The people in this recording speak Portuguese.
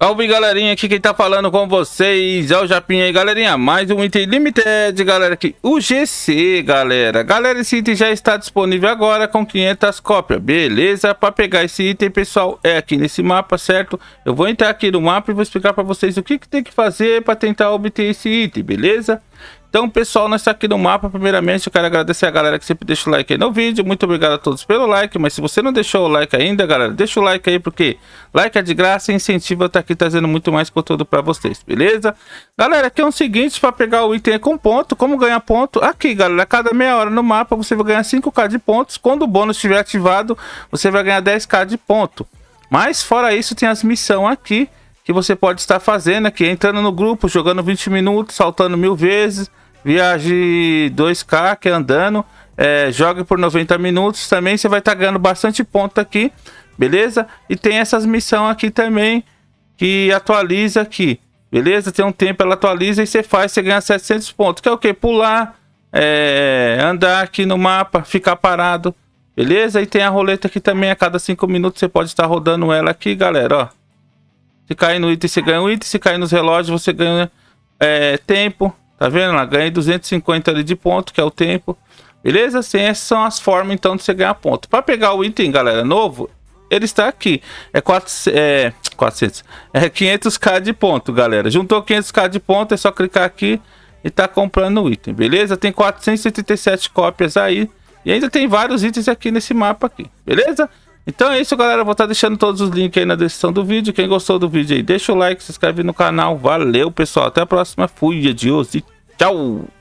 Salve galerinha, aqui quem tá falando com vocês é o Japinha aí galerinha, mais um item limited galera aqui, o GC galera Galera, esse item já está disponível agora com 500 cópias, beleza? Para pegar esse item pessoal é aqui nesse mapa, certo? Eu vou entrar aqui no mapa e vou explicar para vocês o que, que tem que fazer para tentar obter esse item, beleza? Então, pessoal, nós estamos tá aqui no mapa. Primeiramente, eu quero agradecer a galera que sempre deixa o like aí no vídeo. Muito obrigado a todos pelo like. Mas se você não deixou o like ainda, galera, deixa o like aí, porque like é de graça e incentiva a estar tá aqui trazendo muito mais conteúdo para vocês, beleza? Galera, aqui é o seguinte, para pegar o item com ponto, como ganhar ponto? Aqui, galera, a cada meia hora no mapa, você vai ganhar 5k de pontos. Quando o bônus estiver ativado, você vai ganhar 10k de ponto. Mas, fora isso, tem as missões aqui que você pode estar fazendo aqui, é entrando no grupo, jogando 20 minutos, saltando mil vezes, Viaje 2K, que é andando. É, jogue por 90 minutos também. Você vai estar tá ganhando bastante ponto aqui, beleza? E tem essas missões aqui também que atualiza aqui, beleza? Tem um tempo, ela atualiza e você faz, você ganha 700 pontos. Que é o que? Pular, é, andar aqui no mapa, ficar parado, beleza? E tem a roleta aqui também, a cada 5 minutos você pode estar tá rodando ela aqui, galera, ó. Se cair no item, você ganha um item. Se cair nos relógios, você ganha é, tempo. Tá vendo? Ela ganha 250 ali de ponto, que é o tempo. Beleza? Assim, essas são as formas então de você ganhar ponto. Para pegar o item, galera, novo, ele está aqui. É, 4, é 400. É 500k de ponto, galera. Juntou 500k de ponto, é só clicar aqui e tá comprando o item, beleza? Tem 477 cópias aí. E ainda tem vários itens aqui nesse mapa aqui, beleza? Então é isso, galera. Vou estar tá deixando todos os links aí na descrição do vídeo. Quem gostou do vídeo aí, deixa o like, se inscreve no canal. Valeu, pessoal. Até a próxima. Fui, adiós e tchau.